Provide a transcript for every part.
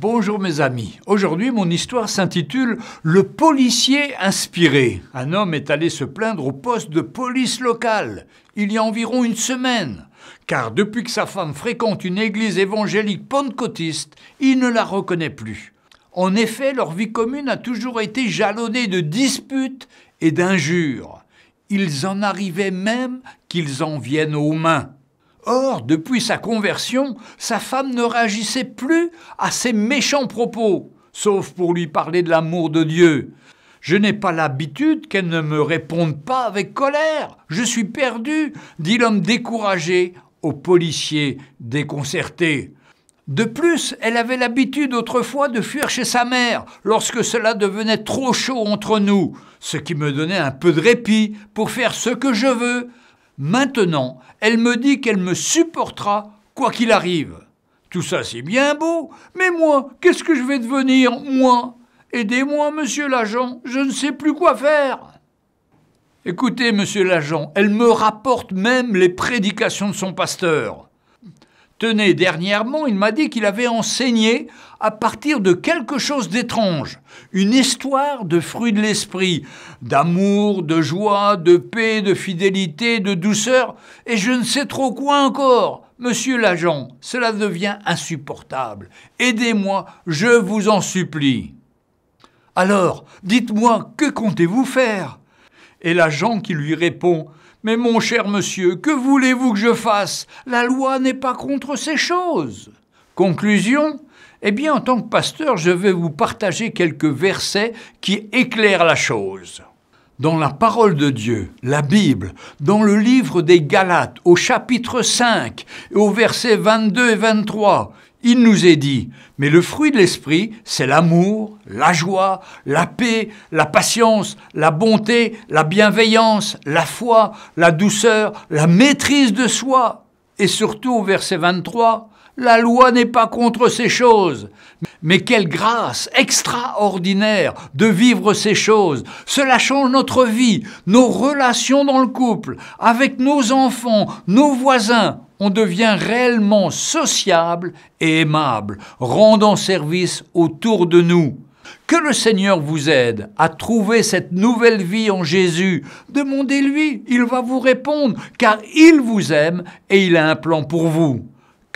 Bonjour mes amis. Aujourd'hui, mon histoire s'intitule Le policier inspiré. Un homme est allé se plaindre au poste de police locale il y a environ une semaine. Car depuis que sa femme fréquente une église évangélique pentecôtiste, il ne la reconnaît plus. En effet, leur vie commune a toujours été jalonnée de disputes et d'injures. Ils en arrivaient même qu'ils en viennent aux mains. Or, depuis sa conversion, sa femme ne réagissait plus à ses méchants propos, sauf pour lui parler de l'amour de Dieu. Je n'ai pas l'habitude qu'elle ne me réponde pas avec colère. Je suis perdu, dit l'homme découragé au policier déconcerté. De plus, elle avait l'habitude autrefois de fuir chez sa mère lorsque cela devenait trop chaud entre nous, ce qui me donnait un peu de répit pour faire ce que je veux, Maintenant, elle me dit qu'elle me supportera quoi qu'il arrive. Tout ça, c'est bien beau, mais moi, qu'est-ce que je vais devenir, moi Aidez-moi, monsieur l'agent, je ne sais plus quoi faire. Écoutez, monsieur l'agent, elle me rapporte même les prédications de son pasteur. Tenez, dernièrement, il m'a dit qu'il avait enseigné à partir de quelque chose d'étrange, une histoire de fruits de l'esprit, d'amour, de joie, de paix, de fidélité, de douceur, et je ne sais trop quoi encore. Monsieur l'agent, cela devient insupportable. Aidez-moi, je vous en supplie. Alors, dites-moi, que comptez-vous faire et l'agent qui lui répond Mais mon cher monsieur, que voulez-vous que je fasse La loi n'est pas contre ces choses. Conclusion Eh bien, en tant que pasteur, je vais vous partager quelques versets qui éclairent la chose. Dans la parole de Dieu, la Bible, dans le livre des Galates, au chapitre 5, au verset 22 et 23, il nous est dit, mais le fruit de l'esprit, c'est l'amour, la joie, la paix, la patience, la bonté, la bienveillance, la foi, la douceur, la maîtrise de soi. Et surtout, verset 23, la loi n'est pas contre ces choses. Mais quelle grâce extraordinaire de vivre ces choses. Cela change notre vie, nos relations dans le couple, avec nos enfants, nos voisins. On devient réellement sociable et aimable, rendant service autour de nous. Que le Seigneur vous aide à trouver cette nouvelle vie en Jésus. Demandez-lui, il va vous répondre, car il vous aime et il a un plan pour vous.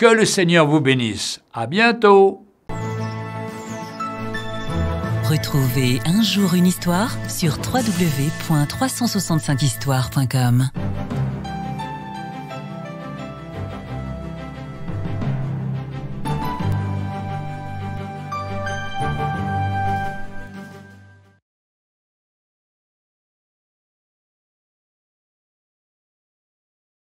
Que le Seigneur vous bénisse. À bientôt. Retrouvez un jour une histoire sur www.365histoire.com.